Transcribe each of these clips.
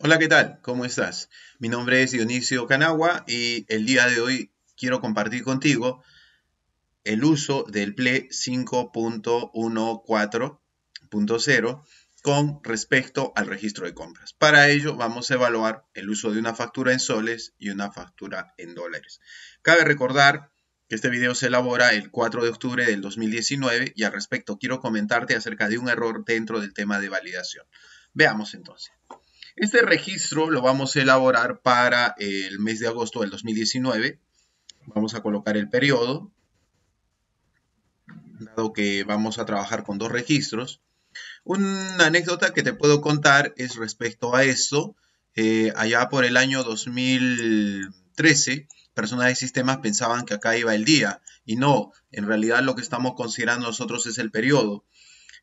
Hola, ¿qué tal? ¿Cómo estás? Mi nombre es Dionisio Canagua y el día de hoy quiero compartir contigo el uso del PLE 5.14.0 con respecto al registro de compras. Para ello vamos a evaluar el uso de una factura en soles y una factura en dólares. Cabe recordar que este video se elabora el 4 de octubre del 2019 y al respecto quiero comentarte acerca de un error dentro del tema de validación. Veamos entonces. Este registro lo vamos a elaborar para el mes de agosto del 2019. Vamos a colocar el periodo, dado que vamos a trabajar con dos registros. Una anécdota que te puedo contar es respecto a esto. Eh, allá por el año 2013, personas de sistemas pensaban que acá iba el día y no, en realidad lo que estamos considerando nosotros es el periodo.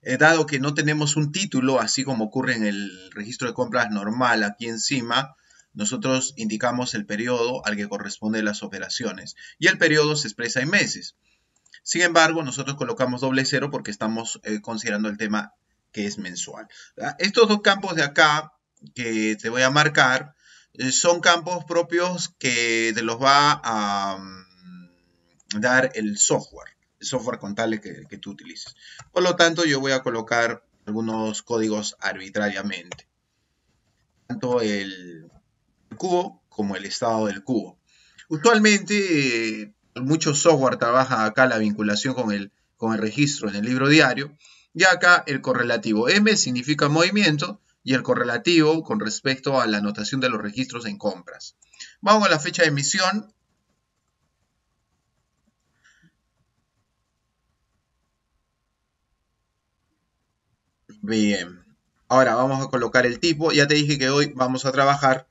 Eh, dado que no tenemos un título, así como ocurre en el registro de compras normal aquí encima, nosotros indicamos el periodo al que corresponde las operaciones y el periodo se expresa en meses. Sin embargo, nosotros colocamos doble cero porque estamos eh, considerando el tema que es mensual. Estos dos campos de acá que te voy a marcar eh, son campos propios que te los va a mm, dar el software software contable que, tú utilices. Por lo tanto, yo voy a colocar algunos códigos arbitrariamente. Tanto el cubo como el estado del cubo. Usualmente, eh, mucho software trabaja acá la vinculación con el, con el registro en el libro diario. Y acá el correlativo. M significa movimiento y el correlativo con respecto a la anotación de los registros en compras. Vamos a la fecha de emisión. Bien. Ahora vamos a colocar el tipo. Ya te dije que hoy vamos a trabajar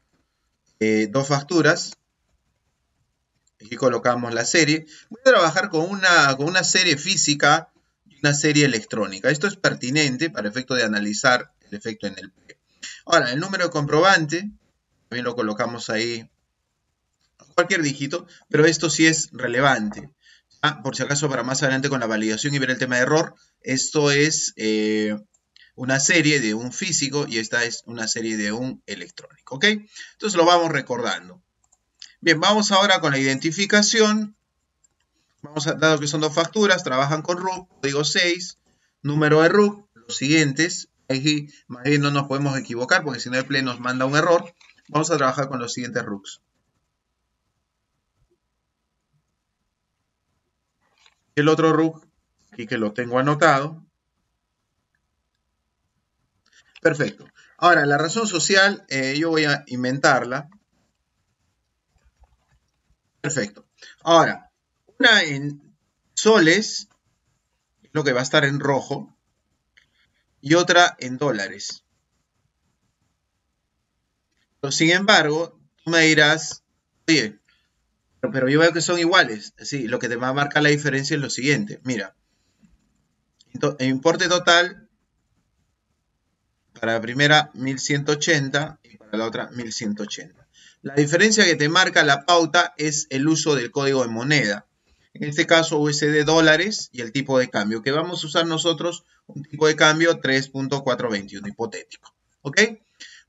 eh, dos facturas. Aquí colocamos la serie. Voy a trabajar con una, una serie física y una serie electrónica. Esto es pertinente para efecto de analizar el efecto en el P. Ahora, el número de comprobante, también lo colocamos ahí, cualquier dígito, pero esto sí es relevante. Ah, por si acaso, para más adelante con la validación y ver el tema de error, esto es eh, una serie de un físico y esta es una serie de un electrónico. ¿Ok? Entonces lo vamos recordando. Bien, vamos ahora con la identificación. Vamos a, dado que son dos facturas, trabajan con RUC, código 6, número de RUC, los siguientes. Aquí más bien no nos podemos equivocar porque si no el play nos manda un error. Vamos a trabajar con los siguientes RUCs. El otro RUC, aquí que lo tengo anotado, Perfecto. Ahora, la razón social eh, yo voy a inventarla. Perfecto. Ahora, una en soles, lo que va a estar en rojo, y otra en dólares. sin embargo, tú me dirás, oye, pero, yo veo que son iguales. Sí, lo que te va a marcar la diferencia es lo siguiente. Mira, el importe total para la primera 1180 y para la otra 1180. La diferencia que te marca la pauta es el uso del código de moneda. En este caso USD dólares y el tipo de cambio, que vamos a usar nosotros un tipo de cambio 3.421 hipotético. ¿Ok?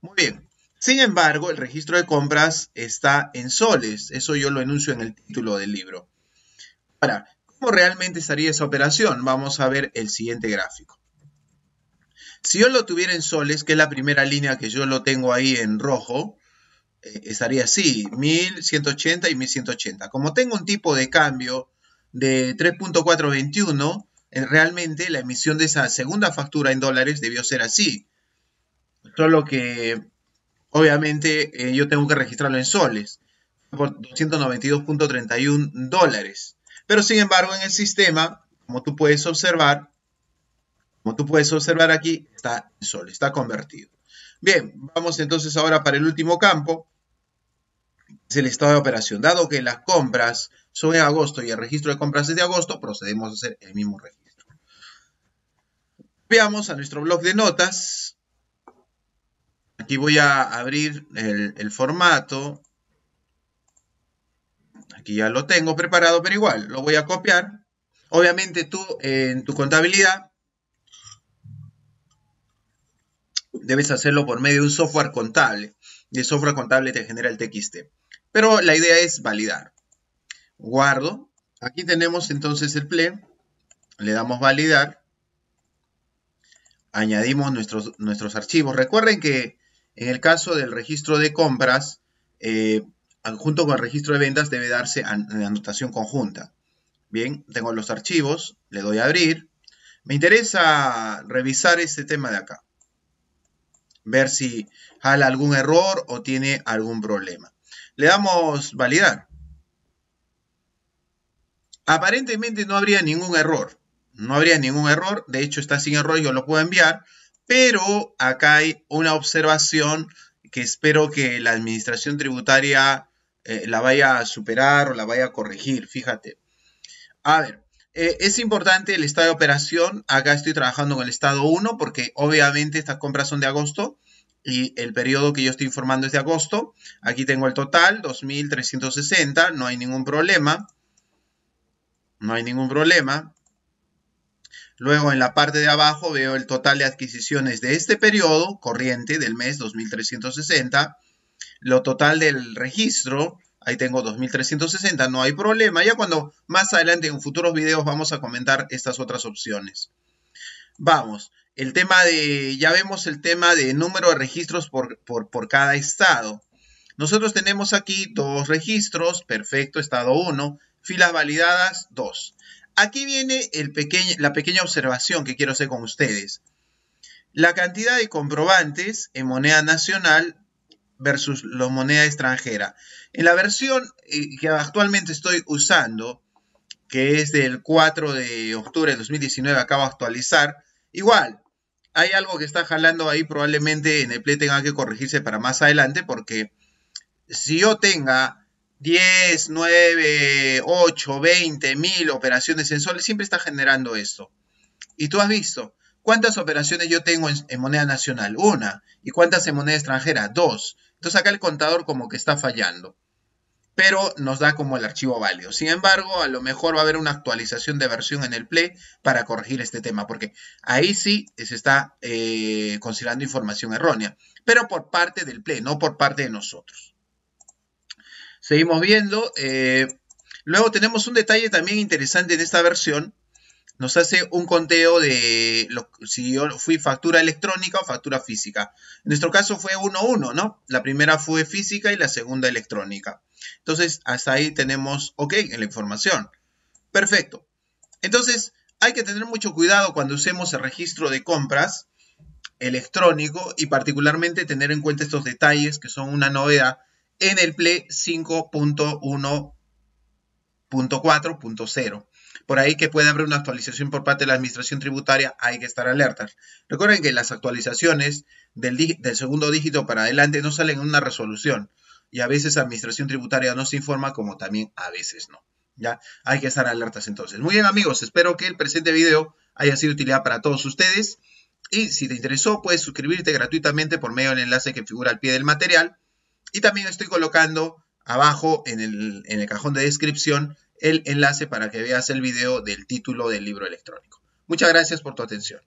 Muy bien. Sin embargo, el registro de compras está en soles. Eso yo lo enuncio en el título del libro. Ahora, ¿cómo realmente estaría esa operación? Vamos a ver el siguiente gráfico. Si yo lo tuviera en soles, que es la primera línea que yo lo tengo ahí en rojo, eh, estaría así, 1180 y 1180. Como tengo un tipo de cambio de 3.421, eh, realmente la emisión de esa segunda factura en dólares debió ser así. Solo que, obviamente, eh, yo tengo que registrarlo en soles, por 292.31 dólares. Pero, sin embargo, en el sistema, como tú puedes observar, como tú puedes observar aquí, está el sol, está convertido. Bien, vamos entonces ahora para el último campo, es el estado de operación. Dado que las compras son en agosto y el registro de compras es de agosto, procedemos a hacer el mismo registro. Veamos a nuestro blog de notas. Aquí voy a abrir el formato. Aquí ya lo tengo preparado, pero igual lo voy a copiar. Obviamente tú en tu contabilidad debes hacerlo por medio de un software contable. Y el software contable te genera el TXT. Pero la idea es validar. Guardo. Aquí tenemos entonces el play. Le damos validar. Añadimos nuestros, nuestros archivos. Recuerden que en el caso del registro de compras, eh, junto con el registro de ventas debe darse la anotación conjunta. Bien, tengo los archivos, le doy a abrir. Me interesa revisar este tema de acá ver si jala algún error o tiene algún problema. Le damos validar. Aparentemente no habría ningún error. No habría ningún error. De hecho, está sin error, yo lo puedo enviar. Pero acá hay una observación que espero que la administración tributaria eh, la vaya a superar o la vaya a corregir. Fíjate. A ver, eh, es importante el estado de operación. Acá estoy trabajando con el estado 1 porque obviamente estas compras son de agosto y el periodo que yo estoy informando es de agosto. Aquí tengo el total, 2.360, no hay ningún problema. No hay ningún problema. Luego en la parte de abajo veo el total de adquisiciones de este periodo corriente del mes 2360, lo total del registro, Ahí tengo 2360, no hay problema. Ya cuando más adelante en futuros videos vamos a comentar estas otras opciones. Vamos, el tema de, ya vemos el tema de número de registros por, cada estado. Nosotros tenemos aquí dos registros, perfecto, estado 1, filas validadas 2. Aquí viene la pequeña observación que quiero hacer con ustedes. La cantidad de comprobantes en moneda nacional versus la moneda extranjera. En la versión eh, que actualmente estoy usando, que es del 4 de octubre de 2019, acabo de actualizar, igual, hay algo que está jalando ahí, probablemente en el play tenga que corregirse para más adelante, porque si yo tenga 10, 9, 8, 20, mil operaciones en soles, siempre está generando esto. Y tú has visto, ¿cuántas operaciones yo tengo en moneda nacional? Una. ¿Y cuántas en moneda extranjera? Dos. Entonces acá el contador como que está fallando, pero nos da como el archivo válido. Sin embargo, a lo mejor va a haber una actualización de versión en el Play para corregir este tema, porque ahí sí se está eh, considerando información errónea, pero por parte del Play, no por parte de nosotros. Seguimos viendo. Eh, luego tenemos un detalle también interesante en esta versión, nos hace un conteo de si yo fui factura electrónica o factura física. En nuestro caso fue 1-1, ¿no? La primera fue física y la segunda electrónica. Entonces, hasta ahí tenemos OK en la información. Perfecto. Entonces, hay que tener mucho cuidado cuando usemos el registro de compras electrónico y particularmente tener en cuenta estos detalles que son una novedad en el PLE 5.1.4.0 por ahí que puede haber una actualización por parte de la Administración Tributaria, hay que estar alertas. Recuerden que las actualizaciones del, segundo dígito para adelante no salen en una resolución y a veces Administración Tributaria no se informa como también a veces no. ¿ya? Hay que estar alertas entonces. Muy bien amigos, espero que el presente video haya sido utilidad para todos ustedes. Y si te interesó, puedes suscribirte gratuitamente por medio del enlace que figura al pie del material. Y también estoy colocando abajo en el, en el cajón de descripción el enlace para que veas el video del título del libro electrónico. Muchas gracias por tu atención.